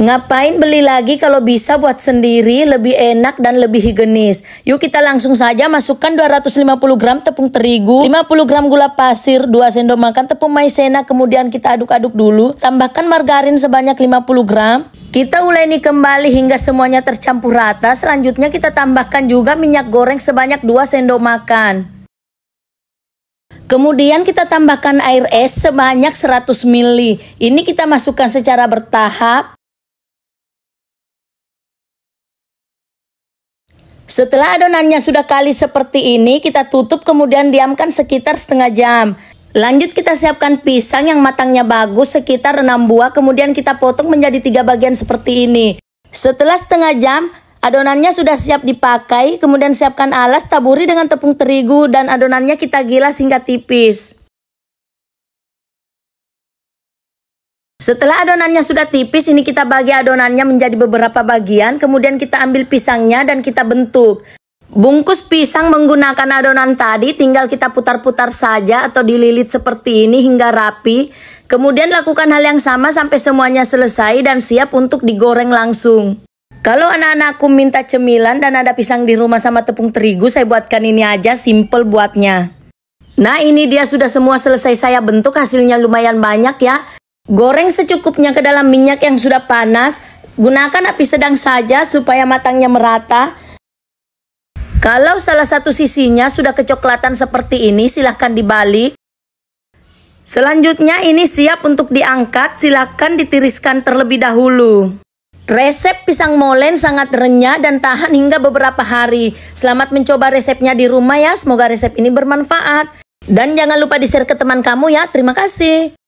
Ngapain beli lagi kalau bisa buat sendiri lebih enak dan lebih higienis? Yuk kita langsung saja masukkan 250 gram tepung terigu, 50 gram gula pasir, 2 sendok makan tepung maizena, kemudian kita aduk-aduk dulu. Tambahkan margarin sebanyak 50 gram. Kita uleni kembali hingga semuanya tercampur rata. Selanjutnya kita tambahkan juga minyak goreng sebanyak 2 sendok makan. Kemudian kita tambahkan air es sebanyak 100 ml. Ini kita masukkan secara bertahap. Setelah adonannya sudah kali seperti ini, kita tutup kemudian diamkan sekitar setengah jam. Lanjut kita siapkan pisang yang matangnya bagus sekitar 6 buah, kemudian kita potong menjadi tiga bagian seperti ini. Setelah setengah jam, adonannya sudah siap dipakai, kemudian siapkan alas, taburi dengan tepung terigu, dan adonannya kita gilas hingga tipis. Setelah adonannya sudah tipis, ini kita bagi adonannya menjadi beberapa bagian, kemudian kita ambil pisangnya dan kita bentuk. Bungkus pisang menggunakan adonan tadi tinggal kita putar-putar saja atau dililit seperti ini hingga rapi. Kemudian lakukan hal yang sama sampai semuanya selesai dan siap untuk digoreng langsung. Kalau anak-anakku minta cemilan dan ada pisang di rumah sama tepung terigu, saya buatkan ini aja, simple buatnya. Nah ini dia sudah semua selesai saya bentuk, hasilnya lumayan banyak ya. Goreng secukupnya ke dalam minyak yang sudah panas. Gunakan api sedang saja supaya matangnya merata. Kalau salah satu sisinya sudah kecoklatan seperti ini, silahkan dibalik. Selanjutnya ini siap untuk diangkat, silahkan ditiriskan terlebih dahulu. Resep pisang molen sangat renyah dan tahan hingga beberapa hari. Selamat mencoba resepnya di rumah ya, semoga resep ini bermanfaat. Dan jangan lupa di-share ke teman kamu ya, terima kasih.